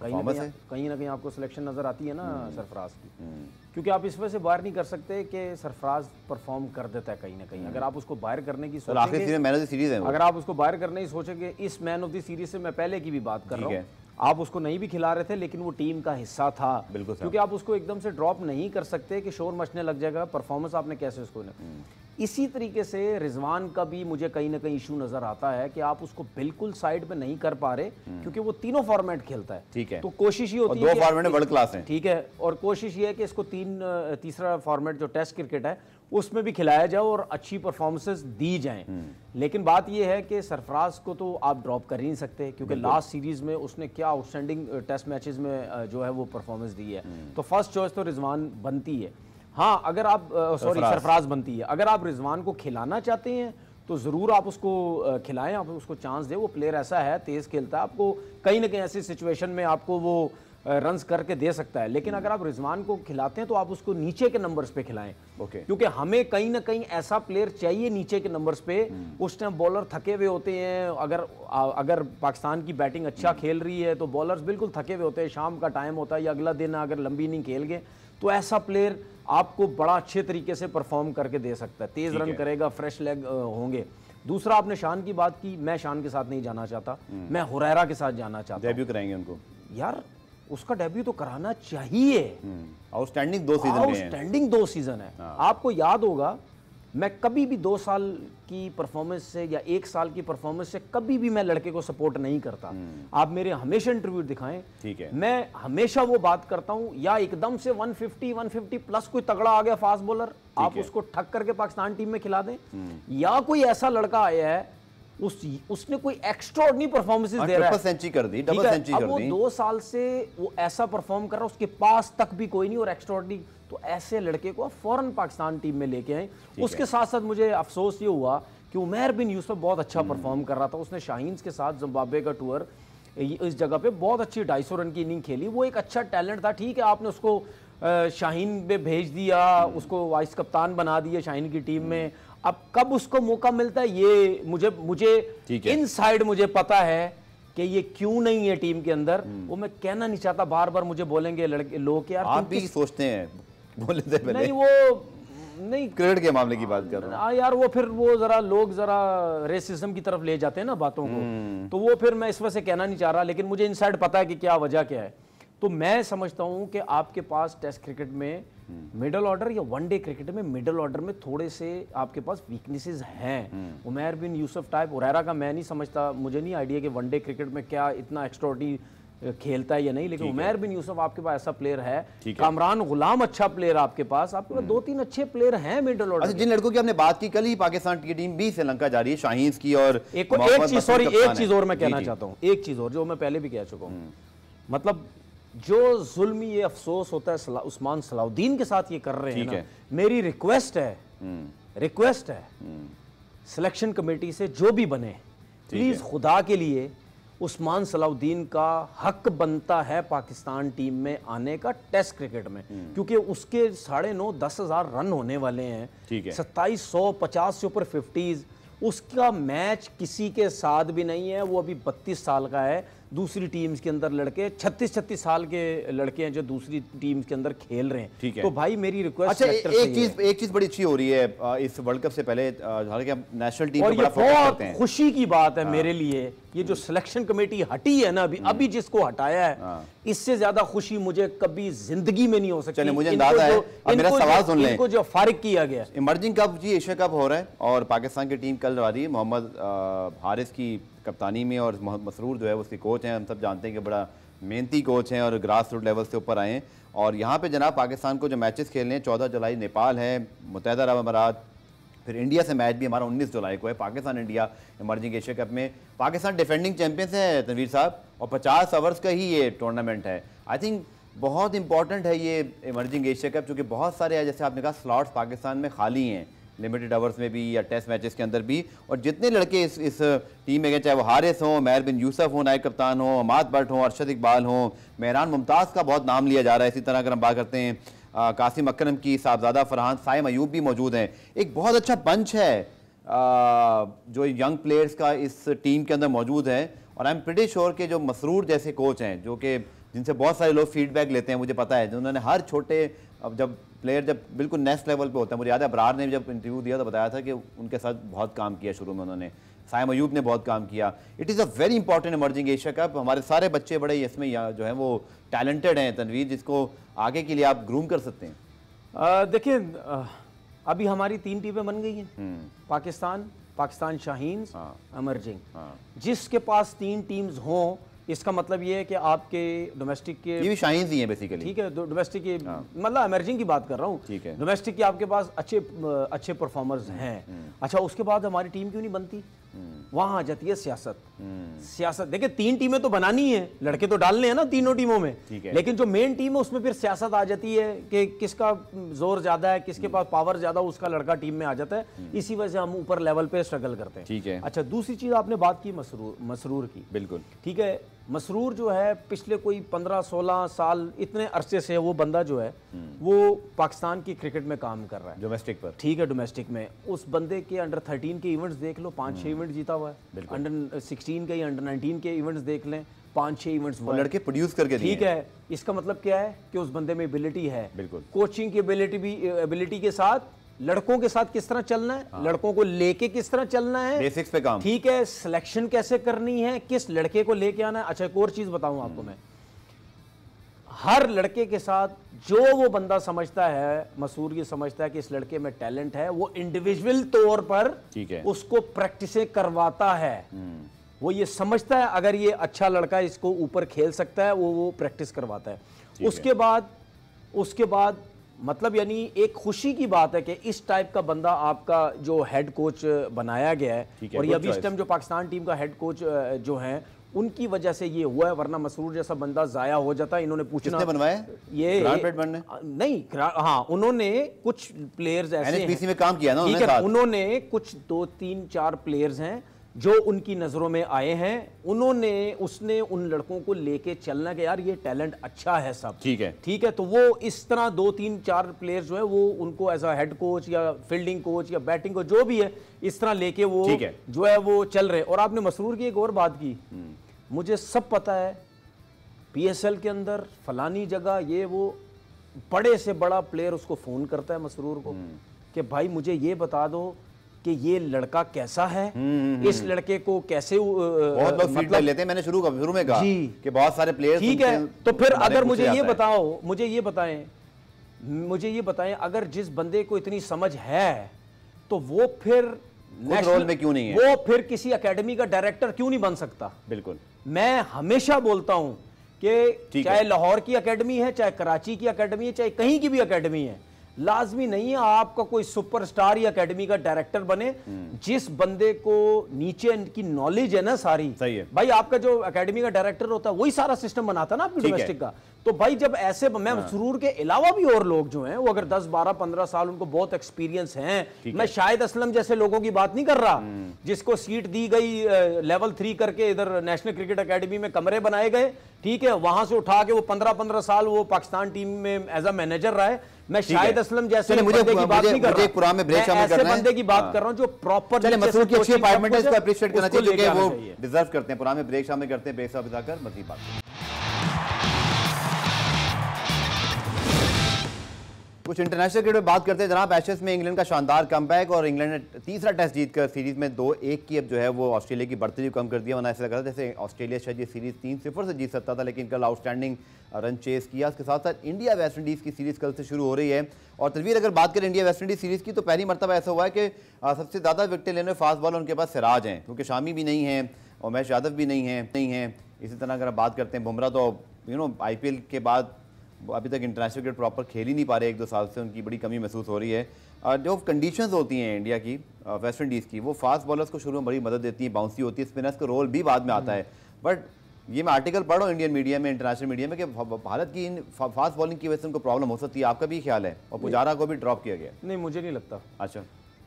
कहीं ना कहीं कहीं ना कहीं आपको सिलेक्शन नज़र आती है ना हम्म। सरफराज की हम्म। क्योंकि आप इस वजह से बाहर नहीं कर सकते कि सरफराज परफॉर्म कर देता है कहीं ना कहीं हम्म। अगर आप उसको बाहर करने की सोचेंगे अगर आप उसको बाहर करने की सोचेंगे इस मैन ऑफ द सीरीज से मैं पहले की भी बात कर रहा हूँ आप उसको नहीं भी खिला रहे थे लेकिन वो टीम का हिस्सा था बिल्कुल क्योंकि आप उसको एकदम से ड्रॉप नहीं कर सकते कि शोर मचने लग जाएगा परफॉर्मेंस आपने कैसे उसको हम्म। इसी तरीके से रिजवान का भी मुझे कहीं ना कहीं इशू नजर आता है कि आप उसको बिल्कुल साइड पे नहीं कर पा रहे हम्म। क्योंकि वो तीनों फॉर्मेट खेलता है ठीक है तो कोशिश ये होती है दो फॉर्मेट वर्ल्ड क्लास है ठीक है और कोशिश ये है कि इसको तीन तीसरा फॉर्मेट जो टेस्ट क्रिकेट है उसमें भी खिलाया जाए और अच्छी परफॉर्मेंसेस दी जाएं हम्म। लेकिन बात यह है कि सरफराज को तो आप ड्रॉप कर ही नहीं सकते क्योंकि लास्ट सीरीज में उसने क्या आउटस्टैंडिंग टेस्ट मैचेस में जो है वो परफॉर्मेंस दी है हम्म। तो फर्स्ट चॉइस तो रिजवान बनती है हाँ अगर आप सॉरी सरफराज बनती है अगर आप रिजवान को खिलाना चाहते हैं तो ज़रूर आप उसको खिलाएं आप उसको चांस दें वो प्लेयर ऐसा है तेज़ खेलता है आपको कहीं ना कहीं ऐसी सिचुएशन में आपको वो रन करके दे सकता है लेकिन हम्म। अगर आप रिजवान को खिलाते हैं तो आप उसको नीचे के नंबर्स पे खिलाएं ओके क्योंकि हमें कहीं ना कहीं ऐसा प्लेयर चाहिए नीचे के नंबर्स पे हम्म। उस टाइम बॉलर थके हुए होते हैं अगर अगर पाकिस्तान की बैटिंग अच्छा हम्म। खेल रही है तो बॉलर्स बिल्कुल थके हुए होते हैं शाम का टाइम होता है या अगला दिन अगर लंबी इनिंग खेल गए तो ऐसा प्लेयर आपको बड़ा अच्छे तरीके से परफॉर्म करके दे सकता है तेज रन करेगा फ्रेश लेग होंगे दूसरा आपने शान की बात की मैं शान के साथ नहीं जाना चाहता मैं हुरैरा के साथ जाना चाहता डेब्यू कराएंगे उनको यार उसका डेब्यू तो कराना चाहिए आउटस्टैंडिंग हम्म, दो सीजन आउटस्टैंडिंग दो सीजन है हाँ। आपको याद होगा मैं कभी भी दो साल की परफॉर्मेंस से या एक साल की परफॉर्मेंस से कभी भी मैं लड़के को सपोर्ट नहीं करता हम्म। आप मेरे हमेशा इंटरव्यू दिखाएं ठीक है मैं हमेशा वो बात करता हूं या एकदम से 150 150 प्लस कोई तगड़ा आ गया फास्ट बॉलर आप उसको ठक करके पाकिस्तान टीम में खिला दें हम्म। या कोई ऐसा लड़का आया है उस उसने कोई एक्स्ट्रॉर्डनरी परफॉर्मेंस हाँ, दे रहा है सेंची कर दी डबल सेंची कर दी वो दो साल से वो ऐसा परफॉर्म कर रहा है उसके पास तक भी कोई नहीं और एक्स्ट्रॉर्डनरी तो ऐसे लड़के को फॉरन पाकिस्तान टीम में लेके आए उसके साथ साथ मुझे अफसोस ये हुआ कि उमेर बिन यूसफ बहुत अच्छा परफॉर्म कर रहा था उसने शाहीन्स के साथ जम्बाब्वे का टूर इस जगह पे बहुत अच्छी ढाई रन की इनिंग खेली वो एक अच्छा टैलेंट था ठीक है आपने उसको शाहीन पे भेज दिया हम्म। उसको वाइस कप्तान बना दिया शाहीन की टीम में अब कब उसको मौका मिलता है ये मुझे मुझे इन साइड मुझे पता है कि ये क्यों नहीं है टीम के अंदर हम्म। वो मैं कहना नहीं चाहता बार बार मुझे बोलेंगे लड़के लोग यार आप भी सोचते हैं बोले थे पहले नहीं वो नहीं क्रिकेट के मामले की बात कर रहा हूँ यार वो फिर वो जरा लोग जरा रेसिज्म की तरफ ले जाते हैं ना बातों को हम्म। तो वो फिर मैं इस वजह से कहना नहीं चाह रहा लेकिन मुझे इन पता है कि क्या वजह क्या है तो मैं समझता हूँ कि आपके पास टेस्ट क्रिकेट में मिडल ऑर्डर या वनडे क्रिकेट में मिडल ऑर्डर में थोड़े से आपके पास वीकनेसेस हैं हम्म। उमेर बिन यूसुफ टाइप उरेरा का मैं नहीं समझता मुझे नहीं आइडिया कि वनडे क्रिकेट में क्या इतना एक्स्ट्रॉडी खेलता है या नहीं लेकिन उमेर बिन यूसुफ आपके पास ऐसा प्लेयर है कामरान गुलाम अच्छा प्लेयर आपके पास आपके पास हम्म। दो तीन अच्छे प्लेयर हैं मिडल ऑर्डर अच्छा, जिन लड़कों की हमने बात की कल ही पाकिस्तान की टीम भी श्रीलंका जा रही है शाहीन की और एक चीज सॉरी एक चीज और मैं कहना चाहता हूँ एक चीज और जो मैं पहले भी कह चुका हूँ हम्म। मतलब जो जुल्मी ये अफसोस होता है सला, उस्मान सलाउद्दीन के साथ ये कर रहे हैं है। मेरी रिक्वेस्ट है हम्म। रिक्वेस्ट है हम्म। सिलेक्शन कमेटी से जो भी बने प्लीज खुदा के लिए उस्मान सलाउद्दीन का हक बनता है पाकिस्तान टीम में आने का टेस्ट क्रिकेट में हम्म। क्योंकि उसके साढ़े नौ दस हजार रन होने वाले हैं सत्ताईस सौ पचास से ऊपर फिफ्टीज उसका मैच किसी के साथ भी नहीं है वो अभी बत्तीस साल का है दूसरी टीम्स के अंदर लड़के छत्तीस छत्तीस साल के लड़के हैं जो दूसरी टीम्स के अंदर खेल रहे हैं ठीक है तो भाई मेरी रिक्वेस्ट अच्छा एक एक चीज एक चीज बड़ी अच्छी हो रही है इस वर्ल्ड कप से पहले हालांकि नेशनल टीम और ये बहुत खुशी की बात है हाँ। मेरे लिए ये जो सिलेक्शन हम्म। कमेटी हटी है ना अभी हम्म। अभी जिसको हटाया है हाँ। इससे ज्यादा खुशी मुझे कभी जिंदगी में नहीं हो सकती मुझे अंदाजा है मेरा सवाल सुन लें इनको जो फारिग किया गया इमर्जिंग कप जी एशिया कप हो रहा है और पाकिस्तान की टीम कल आ रही है मोहम्मद हारिस की कप्तानी में और मोहम्मद मसरूर जो है उसके कोच हैं हम सब जानते हैं कि बड़ा मेहनती कोच हैं और ग्रास रूट लेवल से ऊपर आए हैं और यहाँ पे जनाब पाकिस्तान को जो मैचेस खेलने हैं चौदह जुलाई नेपाल है मुतहद अरब अमारात फिर इंडिया से मैच भी हमारा 19 जुलाई को है Pakistan India emerging Asia cup में पाकिस्तान डिफेंडिंग चैंपियंस है तनवीर साहब और 50 ओवर्स का ही ये टूर्नामेंट है आई थिंक बहुत इंपॉर्टेंट है ये इमर्जिंग एशिया कप चूँकि बहुत सारे जैसे आपने कहा स्लॉट्स पाकिस्तान में खाली हैं लिमिटेड आवर्स में भी या टेस्ट मैचेस के अंदर भी और जितने लड़के इस इस टीम में गए चाहे वो हारिस हों महर बिन यूसफ हों नायब कप्तान हों अमाद भट्ट हों अरशद इकबाल हों मेहरान मुमताज़ का बहुत नाम लिया जा रहा है इसी तरह अगर हम बात करते हैं आ, कासिम अक्रम की साहबजादा फरहान साइम अयूब भी मौजूद हैं एक बहुत अच्छा पंच है आ, जो यंग प्लेयर्स का इस टीम के अंदर मौजूद है और आई एम प्रटी श्योर के जो मसरूर जैसे कोच हैं जो कि जिनसे बहुत सारे लोग फीडबैक लेते हैं मुझे पता है जिन्होंने हर छोटे अब जब प्लेयर जब बिल्कुल नेक्स्ट लेवल पे होता है मुझे याद है अबरार ने जब इंटरव्यू दिया तो बताया था कि उनके साथ बहुत काम किया शुरू में उन्होंने सायम अयूब ने बहुत काम किया it is a very important emerging Asia cup हमारे सारे बच्चे बड़े इसमें जो है वो टैलेंटेड हैं तनवीर जिसको आगे के लिए आप ग्रूम कर सकते हैं देखिए अभी हमारी तीन टीमें बन गई हैं हम्म। पाकिस्तान पाकिस्तान शाहीन हाँ।, हाँ, जिसके पास तीन टीम्स हों इसका मतलब ये है कि आपके डोमेस्टिक के ये भी शाइन ही हैं बेसिकली ठीक है डोमेस्टिक की हाँ। मतलब एमरजिंग की बात कर रहा हूँ ठीक है डोमेस्टिक की आपके पास अच्छे अच्छे परफॉर्मर्स हैं हम्म, हम्म। अच्छा उसके बाद हमारी टीम क्यों नहीं बनती हम्म। वहाँ आ जाती है सियासत सियासत देखिए तीन टीमें तो बनानी है लड़के तो डालने हैं ना तीनों टीमों में लेकिन जो मेन टीम है उसमें फिर सियासत आ जाती है कि किसका जोर ज्यादा है किसके पास पावर ज्यादा उसका लड़का टीम में आ जाता है इसी वजह से हम ऊपर लेवल पे स्ट्रगल करते हैं ठीक है अच्छा दूसरी चीज आपने बात की मसरूर मसरूर की बिल्कुल ठीक है मसरूर जो है पिछले कोई 15-16 साल इतने अरसे से वो बंदा जो है हम्म। वो पाकिस्तान की क्रिकेट में काम कर रहा है डोमेस्टिक पर ठीक है डोमेस्टिक में उस बंदे के अंडर 13 के इवेंट्स देख लो पांच छह इवेंट हम्म। जीता हुआ है अंडर 16 के या अंडर 19 के इवेंट्स देख लें पांच छह इवेंट्स लड़के प्रोड्यूस करके ठीक है इसका मतलब क्या है कि उस बंदे में एबिलिटी है बिल्कुल कोचिंग की एबिलिटी भी एबिलिटी के साथ लड़कों के साथ किस तरह चलना है हाँ। लड़कों को लेके किस तरह चलना है बेसिक्स पे काम ठीक है सिलेक्शन कैसे करनी है किस लड़के को लेके आना है अच्छा एक और चीज बताऊं आपको हम्म। मैं हर लड़के के साथ जो वो बंदा समझता है मसूर ये समझता है कि इस लड़के में टैलेंट है वो इंडिविजुअल तौर पर ठीक है उसको प्रैक्टिसें करवाता है हम्म। वो ये समझता है अगर ये अच्छा लड़का इसको ऊपर खेल सकता है वो वो प्रैक्टिस करवाता है उसके बाद उसके बाद मतलब यानी एक खुशी की बात है कि इस टाइप का बंदा आपका जो हेड कोच बनाया गया है, है और अभी इस टाइम जो पाकिस्तान टीम का हेड कोच जो है उनकी वजह से ये हुआ है वरना मसरूर जैसा बंदा जाया हो जाता इन्होंने पूछना बनवाया ये नहीं हाँ उन्होंने कुछ प्लेयर्स ऐसे में काम किया ना उन्होंने कुछ दो तीन चार प्लेयर्स हैं जो उनकी नज़रों में आए हैं उन्होंने उसने उन लड़कों को लेके चलना कि यार ये टैलेंट अच्छा है सब ठीक है ठीक है तो वो इस तरह दो तीन चार प्लेयर जो है वो उनको एज अ हेड कोच या फील्डिंग कोच या बैटिंग कोच जो भी है इस तरह लेके वो है। जो है वो चल रहे और आपने मसरूर की एक और बात की हम्म। मुझे सब पता है पी के अंदर फलानी जगह ये वो बड़े से बड़ा प्लेयर उसको फ़ोन करता है मसरूर को हम्म। कि भाई मुझे ये बता दो कि ये लड़का कैसा है हम्म, हम्म, हम्म, इस लड़के को कैसे बहुत बहुत मतलब फीडबैक लेते हैं मैंने शुरू का शुरू में कहा कि बहुत सारे प्लेयर्स ठीक है तो फिर अगर मुझे ये बताओ मुझे ये बताएं मुझे ये बताएं अगर जिस बंदे को इतनी समझ है तो वो फिर रोल में क्यों नहीं है वो फिर किसी अकेडमी का डायरेक्टर क्यों नहीं बन सकता बिल्कुल मैं हमेशा बोलता हूं कि चाहे लाहौर की अकेडमी है चाहे कराची की अकेडमी है चाहे कहीं की भी अकेडमी है लाजमी नहीं है आपका कोई सुपरस्टार या एकेडमी का डायरेक्टर बने हम्म। जिस बंदे को नीचे की नॉलेज है ना सारी सही है भाई आपका जो एकेडमी का डायरेक्टर होता है वही सारा सिस्टम बनाता ना आपकी डोमेस्टिक का तो भाई जब ऐसे मैं हाँ। सुरूर के अलावा भी और लोग जो हैं वो अगर 10 12 15 साल उनको बहुत एक्सपीरियंस है मैं शायद असलम जैसे लोगों की बात नहीं कर रहा हम्म। जिसको सीट दी गई लेवल थ्री करके इधर नेशनल क्रिकेट अकेडमी में कमरे बनाए गए ठीक है वहां से उठा के वो पंद्रह पंद्रह साल वो पाकिस्तान टीम में एज अ मैनेजर रहा है मैं शायद असलम जैसे चले मुझे की बात नहीं कर रहा प्रोग्राम में ब्रेक शामिल कर रहा हूं ऐसे बंदे की बात हाँ। कर रहा हूं जो प्रॉपर चले मसूद की अच्छी अपॉइंटमेंट है इसको अप्रिशिएट करना चाहिए क्योंकि वो डिजर्व करते हैं प्रोग्राम में ब्रेक शामिल करते हैं ब्रेक साहब मजीद बात करते हैं कुछ इंटरनेशनल क्रिकेट में बात करते हैं जनाब एशेस में इंग्लैंड का शानदार कम और इंग्लैंड ने तीसरा टेस्ट जीतकर सीरीज में दो एक की अब जो है वो ऑस्ट्रेलिया की बढ़ती कम कर दिया वरना ऐसा लग रहा था जैसे ऑस्ट्रेलिया शायद ये सीरीज तीन सिफर से जीत सकता था लेकिन कल आउटस्टैंडिंग रन चेस किया उसके साथ साथ इंडिया वेस्ट इंडीज़ की सीरीज कल से शुरू हो रही है और तस्वीर अगर बात करें इंडिया वेस्ट इंडीज़ सीरीज की तो पहली मरतबा ऐसा हुआ है कि सबसे ज़्यादा विकटें लेने फास्ट बॉलर उनके पास सिराज हैं क्योंकि शामी भी नहीं है उमेश यादव भी नहीं है नहीं है इसी तरह अगर बात करते हैं बुमरा तो यू नो आई के बाद अभी तक इंटरनेशनल क्रिकेट प्रॉपर खेल ही नहीं पा रहे एक दो साल से उनकी बड़ी कमी महसूस हो रही है जो कंडीशंस होती हैं इंडिया की वेस्ट इंडीज़ की वो फास्ट बॉलर्स को शुरू में बड़ी मदद देती है बाउंसी होती है स्पिनर्स का रोल भी बाद में आता है बट हम्म। ये मैं आर्टिकल पढ़ रहा हूँ इंडियन मीडिया में इंटरनेशनल मीडिया में कि भारत की इन फास्ट बॉलिंग की वजह से उनको प्रॉब्लम हो सकती है आपका भी ख्याल है और पुजारा को भी ड्रॉप किया गया नहीं मुझे नहीं लगता अच्छा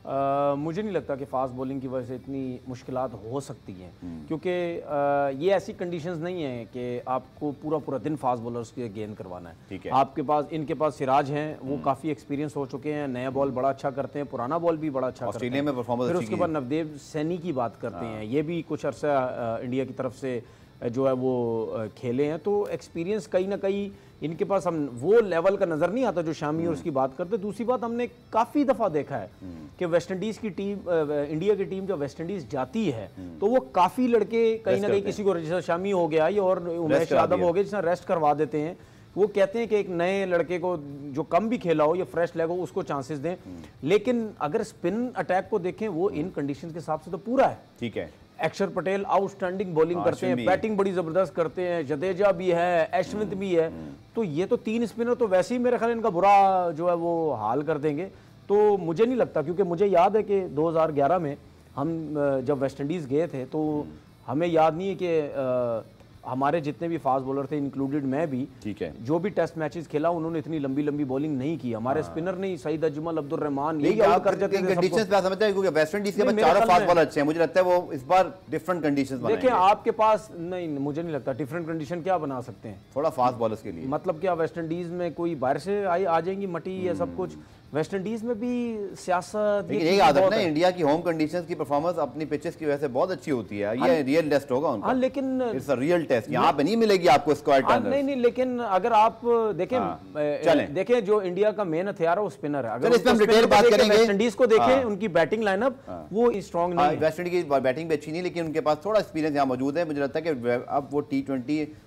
आ, मुझे नहीं लगता कि फास्ट बॉलिंग की वजह से इतनी मुश्किल हो सकती हैं हम्म। क्योंकि ये ऐसी कंडीशंस नहीं है कि आपको पूरा पूरा दिन फास्ट बॉलर्स के गेंद करवाना है ठीक है आपके पास इनके पास सिराज हैं वो हम्म। काफ़ी एक्सपीरियंस हो चुके हैं नया बॉल बड़ा अच्छा करते हैं पुराना बॉल भी बड़ा अच्छा करते हैं फिर उसके बाद नवदेव सैनी की बात करते हाँ। हैं ये भी कुछ अर्सा इंडिया की तरफ से जो है वो खेले हैं तो एक्सपीरियंस कहीं ना कहीं इनके पास हम वो लेवल का नज़र नहीं आता जो शामी और उसकी बात करते दूसरी बात हमने काफ़ी दफ़ा देखा है कि वेस्ट इंडीज़ की टीम इंडिया की टीम जब वेस्ट इंडीज़ जाती है तो वो काफ़ी लड़के कहीं ना कहीं किसी को जैसे शामी हो गया या और उमेश यादव हो गए जिसने रेस्ट करवा देते हैं वो कहते हैं कि एक नए लड़के को जो कम भी खेला हो या फ्रेश लेग हो उसको चांसेस दें लेकिन अगर स्पिन अटैक को देखें वो इन कंडीशन के हिसाब से तो पूरा है ठीक है अक्षर पटेल आउटस्टैंडिंग बॉलिंग हाँ, करते हैं बैटिंग बड़ी जबरदस्त करते हैं जदेजा भी है अश्विंत भी है हम्म। तो ये तो तीन स्पिनर तो वैसे ही मेरे ख्याल इनका बुरा जो है वो हाल कर देंगे तो मुझे नहीं लगता क्योंकि मुझे याद है कि 2011 में हम जब वेस्ट इंडीज़ गए थे तो हम्म। हमें याद नहीं है कि हमारे जितने भी फास्ट बॉलर थे इंक्लूडेड मैं भी ठीक है जो भी टेस्ट मैचेस खेला उन्होंने इतनी लंबी लंबी बॉलिंग नहीं की हमारे स्पिनर हाँ। नहीं सईद अजमल अब्दुल रहमान कर मुझे देखिए आपके पास नहीं मुझे नहीं लगता डिफरेंट कंडीशन क्या बना सकते हैं थोड़ा फास्ट बॉलर के लिए मतलब क्या वेस्ट इंडीज में कोई बाहर से आ जाएंगी मटी या सब हम्म। कुछ वेस्ट इंडीज में भी सियासत एक आदत ना इंडिया की होम कंडीशंस की परफॉर्मेंस अपनी पिचेस की वजह से बहुत अच्छी होती है हाँ ये रियल टेस्ट होगा उनका हाँ, लेकिन इट्स अ रियल टेस्ट यहाँ पे नहीं मिलेगी आपको स्क्वाड हाँ, टर्नर्स नहीं नहीं लेकिन अगर आप देखें हाँ, देखें जो इंडिया का मेन हथियार है वो स्पिनर है अगर इस डिटेल बात करेंगे वेस्ट इंडीज को देखें उनकी बैटिंग लाइनअप वो स्ट्रॉन्ग नहीं है वेस्ट इंडीज की बैटिंग भी अच्छी नहीं लेकिन उनके पास थोड़ा एक्सपीरियंस यहाँ मौजूद है मुझे लगता है कि अब वो टी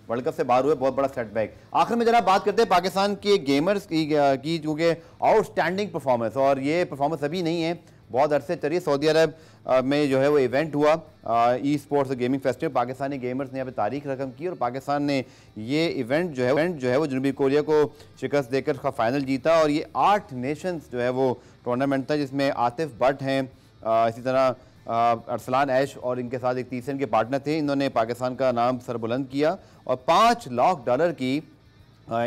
वर्ल्ड कप से बाहर हुए बहुत बड़ा सेटबैक आखिर में जरा बात करते हैं पाकिस्तान के गेमर्स की की क्योंकि आउटस्टैंडिंग परफॉर्मेंस और ये परफॉर्मेंस अभी नहीं है बहुत अरसे चलिए सऊदी अरब में जो है वो इवेंट हुआ e sports gaming festival Pakistani gamers ने यहाँ पर तारीख रकम की और पाकिस्तान ने ये इवेंट जो है इवेंट जो है वो जनूबी कोरिया को शिकस्त देकर उसका फाइनल जीता और ये आठ नेशंस जो है वो टूर्नामेंट था जिसमें आतिफ भट्ट हैं इसी तरह अरसलान ऐश और इनके साथ एक तीसरे के पार्टनर थे इन्होंने पाकिस्तान का नाम सरबुलंद किया और पाँच लाख डॉलर की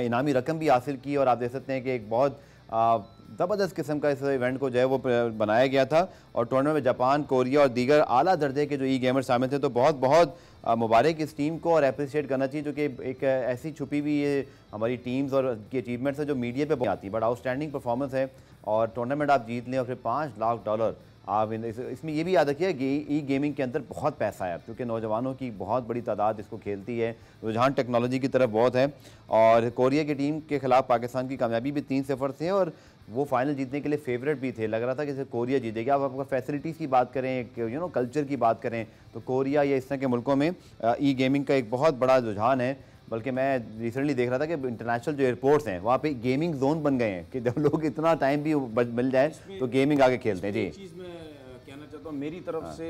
इनामी रकम भी हासिल की और आप देख सकते हैं कि एक बहुत ज़बरदस्त किस्म का इस इवेंट को जो है वो बनाया गया था और टूर्नामेंट में जापान कोरिया और दीगर आला दर्जे के जो ई गेमर शामिल थे तो बहुत बहुत मुबारक इस टीम को और अप्रिशिएट करना चाहिए जो कि एक ऐसी छुपी हुई ये हमारी टीम्स और की अचीवमेंट्स है जो मीडिया बहुत आती है बट आउटस्टैंडिंग परफॉर्मेंस है और टूर्नामेंट आप जीत लें और फिर पाँच लाख डॉलर आप इसमें ये भी याद रखिए ई गेमिंग के अंदर बहुत पैसा है क्योंकि नौजवानों की बहुत बड़ी तादाद इसको खेलती है रुझान टेक्नोलॉजी की तरफ बहुत है और कोरिया की टीम के खिलाफ पाकिस्तान की कामयाबी भी तीन सफर से और वो फाइनल जीतने के लिए फेवरेट भी थे लग रहा था कि जैसे कोरिया जीतेगा आप आपका फैसिलिटीज़ की बात करें यू नो कल्चर की बात करें तो कोरिया या इस तरह के मुल्कों में ई गेमिंग का एक बहुत बड़ा रुझान है बल्कि मैं रिसेंटली देख रहा था कि इंटरनेशनल जो एयरपोर्ट्स हैं वहाँ पे गेमिंग जोन बन गए हैं कि जब लोग इतना टाइम भी मिल जाए तो गेमिंग आगे खेलते हैं जी चीज़ मैं कहना चाहता हूँ मेरी तरफ हाँ। से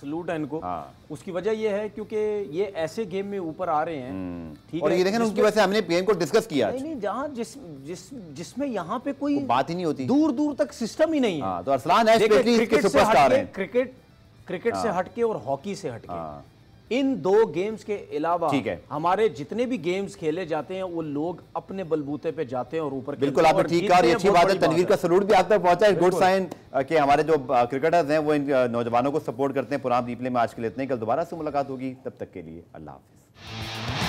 सलूट है इनको हाँ। उसकी वजह यह है क्योंकि ये ऐसे गेम में ऊपर आ रहे हैं हम्म। ठीक और है, ये देखें उनकी वजह से हमने गेम को डिस्कस किया नहीं नहीं जहाँ जिस जिस जिसमें यहाँ पे कोई बात ही नहीं होती दूर दूर तक सिस्टम ही नहीं है हाँ, तो अरसलान है क्रिकेट क्रिकेट हाँ। से हटके और हॉकी से हटके इन दो गेम्स के अलावा ठीक है हमारे जितने भी गेम्स खेले जाते हैं वो लोग अपने बलबूते पे जाते हैं और ऊपर बिल्कुल आपने ठीक कहा अच्छी बात है तनवीर का सलूट भी आज तक पहुंचा है गुड साइन के हमारे जो क्रिकेटर्स हैं वो इन नौजवानों को सपोर्ट करते हैं पुराम दीपले में आज के लिए इतने कल दोबारा से मुलाकात होगी तब तक के लिए अल्लाह हाफिज़